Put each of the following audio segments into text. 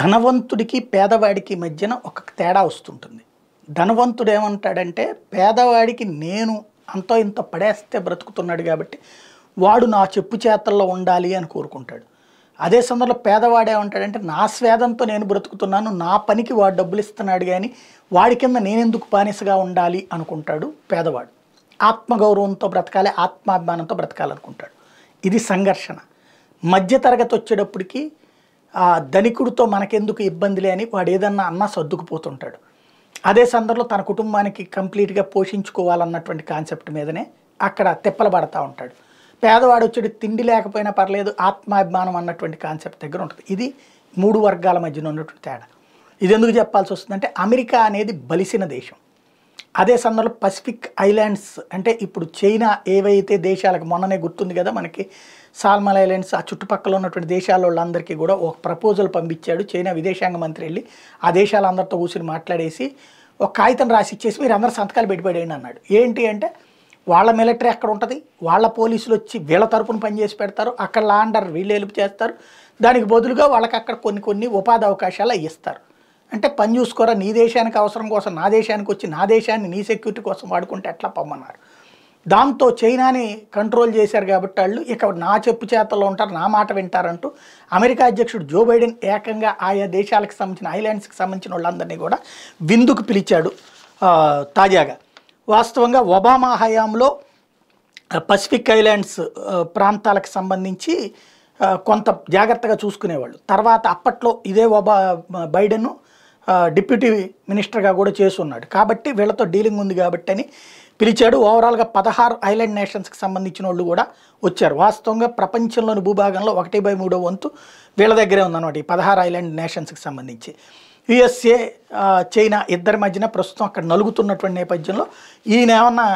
ధనవంతుడికి పేదవాడికి మధ్యన ఒక తేడా వస్తుంటుంది ధనవంతుడు ఏమంటాడంటే పేదవాడికి నేను అంతో ఇంత పడేస్తే బ్రతుకుతున్నాడు కాబట్టి వాడు నా చెప్పు చేతల్లో ఉండాలి అని కోరుకుంటాడు అదే సందర్భంలో పేదవాడు ఏమంటాడంటే నా స్వేదంతో నేను బ్రతుకుతున్నాను నా పనికి వాడు డబ్బులు ఇస్తున్నాడు కానీ వాడి కింద నేనెందుకు బానిసగా ఉండాలి అనుకుంటాడు పేదవాడు ఆత్మగౌరవంతో బ్రతకాలి ఆత్మాభిమానంతో బ్రతకాలనుకుంటాడు ఇది సంఘర్షణ మధ్యతరగతి వచ్చేటప్పటికి ఆ ధనికుడితో మనకెందుకు ఇబ్బందిలే అని వాడు ఏదన్నా అన్నా సర్దుకుపోతుంటాడు అదే సందర్భంలో తన కుటుంబానికి కంప్లీట్గా పోషించుకోవాలన్నటువంటి కాన్సెప్ట్ మీదనే అక్కడ తెప్పలు పడతా ఉంటాడు పేదవాడు వచ్చేటి తిండి లేకపోయినా పర్లేదు ఆత్మాభిమానం అన్నటువంటి కాన్సెప్ట్ దగ్గర ఉంటుంది ఇది మూడు వర్గాల మధ్యన ఉన్నటువంటి తేడా ఇది ఎందుకు చెప్పాల్సి వస్తుందంటే అమెరికా అనేది బలిసిన దేశం అదే సమయంలో పసిఫిక్ ఐలాండ్స్ అంటే ఇప్పుడు చైనా ఏవైతే దేశాలకు మొన్ననే గుర్తుంది కదా మనకి సాల్మల్ ఐలాండ్స్ ఆ చుట్టుపక్కల ఉన్నటువంటి దేశాల వాళ్ళందరికీ కూడా ఒక ప్రపోజల్ పంపించాడు చైనా విదేశాంగ మంత్రి వెళ్ళి ఆ దేశాలందరితో కూర్చుని మాట్లాడేసి ఒక కాగితం రాసి ఇచ్చేసి మీరు అందరూ సంతకాలు పెట్టిపడేయండి అన్నాడు ఏంటి అంటే వాళ్ళ మిలిటరీ అక్కడ ఉంటుంది వాళ్ళ పోలీసులు వచ్చి వీళ్ళ తరపున పనిచేసి పెడతారు అక్కడ లాండర్ వీళ్ళు హెల్ప్ చేస్తారు దానికి బదులుగా వాళ్ళకి అక్కడ కొన్ని కొన్ని ఉపాధి అవకాశాలు ఇస్తారు అంటే పని చూసుకోరా నీ దేశానికి అవసరం కోసం నా దేశానికి వచ్చి నా దేశాన్ని నీ సెక్యూరిటీ కోసం వాడుకుంటే ఎట్లా పమ్మన్నారు దాంతో చైనాని కంట్రోల్ చేశారు కాబట్టి వాళ్ళు ఇక నా చెప్పు చేతల్లో ఉంటారు నా మాట వింటారంటూ అమెరికా అధ్యక్షుడు జో బైడెన్ ఏకంగా ఆయా దేశాలకు సంబంధించిన ఐలాండ్స్కి సంబంధించిన వాళ్ళందరినీ కూడా విందుకు పిలిచాడు తాజాగా వాస్తవంగా ఒబామా హయాంలో పసిఫిక్ ఐలాండ్స్ ప్రాంతాలకు సంబంధించి కొంత జాగ్రత్తగా చూసుకునేవాళ్ళు తర్వాత అప్పట్లో ఇదే ఒబా బైడెన్ డిప్యూటీ మినిస్టర్గా కూడా చేస్తున్నాడు కాబట్టి వీళ్ళతో డీలింగ్ ఉంది కాబట్టి అని పిలిచాడు ఓవరాల్గా పదహారు ఐలాండ్ నేషన్స్కి సంబంధించిన వాళ్ళు కూడా వచ్చారు వాస్తవంగా ప్రపంచంలోని భూభాగంలో ఒకటి బై మూడో వంతు వీళ్ళ దగ్గరే ఉందన్నమాట ఈ పదహారు ఐలాండ్ నేషన్స్కి సంబంధించి యుఎస్ఏ చైనా ఇద్దరి మధ్యన ప్రస్తుతం అక్కడ నలుగుతున్నటువంటి నేపథ్యంలో ఈయన ఏమన్నా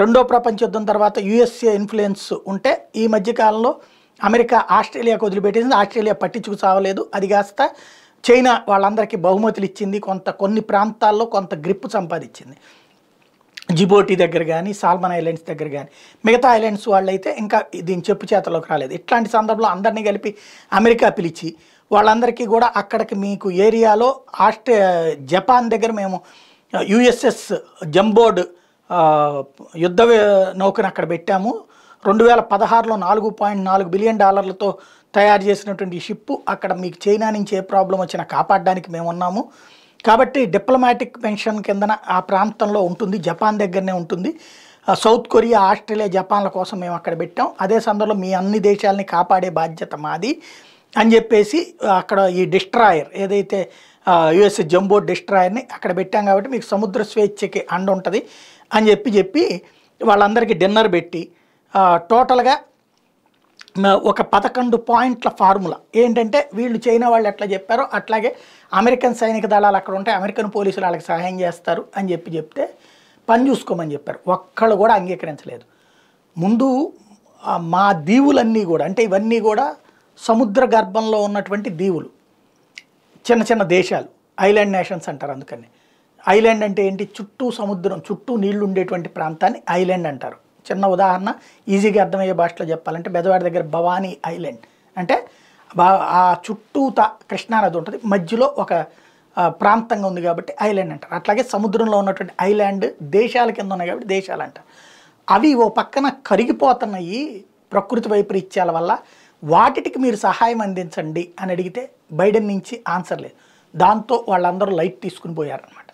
రెండో ప్రపంచ యుద్ధం తర్వాత యుఎస్ఏ ఇన్ఫ్లుయెన్స్ ఉంటే ఈ మధ్యకాలంలో అమెరికా ఆస్ట్రేలియాకు వదిలిపెట్టేసింది ఆస్ట్రేలియా పట్టించుకు సావలేదు అది కాస్త చైనా వాళ్ళందరికీ బహుమతులు ఇచ్చింది కొంత కొన్ని ప్రాంతాల్లో కొంత గ్రిప్ సంపాదించింది జిబోటి దగ్గర కానీ సాల్మన్ ఐలాండ్స్ దగ్గర కానీ మిగతా ఐలాండ్స్ వాళ్ళైతే ఇంకా దీని చెప్పు చేతలోకి రాలేదు ఇట్లాంటి సందర్భంలో అందరినీ కలిపి అమెరికా పిలిచి వాళ్ళందరికీ కూడా అక్కడికి మీకు ఏరియాలో ఆస్ట్రే జపాన్ దగ్గర మేము యుఎస్ఎస్ జంబోర్డ్ యుద్ధ నౌకను అక్కడ పెట్టాము రెండు వేల పదహారులో నాలుగు పాయింట్ నాలుగు బిలియన్ డాలర్లతో తయారు చేసినటువంటి షిప్ అక్కడ మీకు చైనా నుంచి ఏ ప్రాబ్లం వచ్చినా కాపాడడానికి మేము ఉన్నాము కాబట్టి డిప్లొమాటిక్ పెన్షన్ కిందన ఆ ప్రాంతంలో ఉంటుంది జపాన్ దగ్గరనే ఉంటుంది సౌత్ కొరియా ఆస్ట్రేలియా జపాన్ల కోసం మేము అక్కడ పెట్టాం అదే సందర్భంలో మీ అన్ని దేశాలని కాపాడే బాధ్యత మాది అని చెప్పేసి అక్కడ ఈ డిస్ట్రాయర్ ఏదైతే యుఎస్ జంబో డిస్ట్రాయర్ని అక్కడ పెట్టాం కాబట్టి మీకు సముద్ర స్వేచ్ఛకి అండ ఉంటుంది అని చెప్పి చెప్పి వాళ్ళందరికీ డిన్నర్ పెట్టి టోటల్గా ఒక పదకొండు పాయింట్ల ఫార్ములా ఏంటంటే వీళ్ళు చైనా వాళ్ళు ఎట్లా చెప్పారో అట్లాగే అమెరికన్ సైనిక దళాలు అక్కడ ఉంటాయి అమెరికన్ పోలీసులు వాళ్ళకి సహాయం చేస్తారు అని చెప్పి చెప్తే పని చూసుకోమని చెప్పారు ఒక్కళ్ళు కూడా అంగీకరించలేదు ముందు మా దీవులన్నీ కూడా అంటే ఇవన్నీ కూడా సముద్ర గర్భంలో ఉన్నటువంటి దీవులు చిన్న చిన్న దేశాలు ఐలాండ్ నేషన్స్ అంటారు అందుకని ఐలాండ్ అంటే ఏంటి చుట్టూ సముద్రం చుట్టూ నీళ్లు ఉండేటువంటి ప్రాంతాన్ని ఐలాండ్ అంటారు చిన్న ఉదాహరణ ఈజీగా అర్థమయ్యే భాషలో చెప్పాలంటే బెదవాడి దగ్గర భవానీ ఐలాండ్ అంటే ఆ చుట్టూత కృష్ణానది ఉంటుంది మధ్యలో ఒక ప్రాంతంగా ఉంది కాబట్టి ఐలాండ్ అంటారు అట్లాగే సముద్రంలో ఉన్నటువంటి ఐలాండ్ దేశాల కింద ఉన్నాయి కాబట్టి దేశాలు అంటారు అవి ఓ పక్కన కరిగిపోతున్నాయి ప్రకృతి వైపరీత్యాల వల్ల వాటికి మీరు సహాయం అందించండి అని అడిగితే బైడెన్ నుంచి ఆన్సర్ లేదు దాంతో వాళ్ళందరూ లైట్ తీసుకుని పోయారనమాట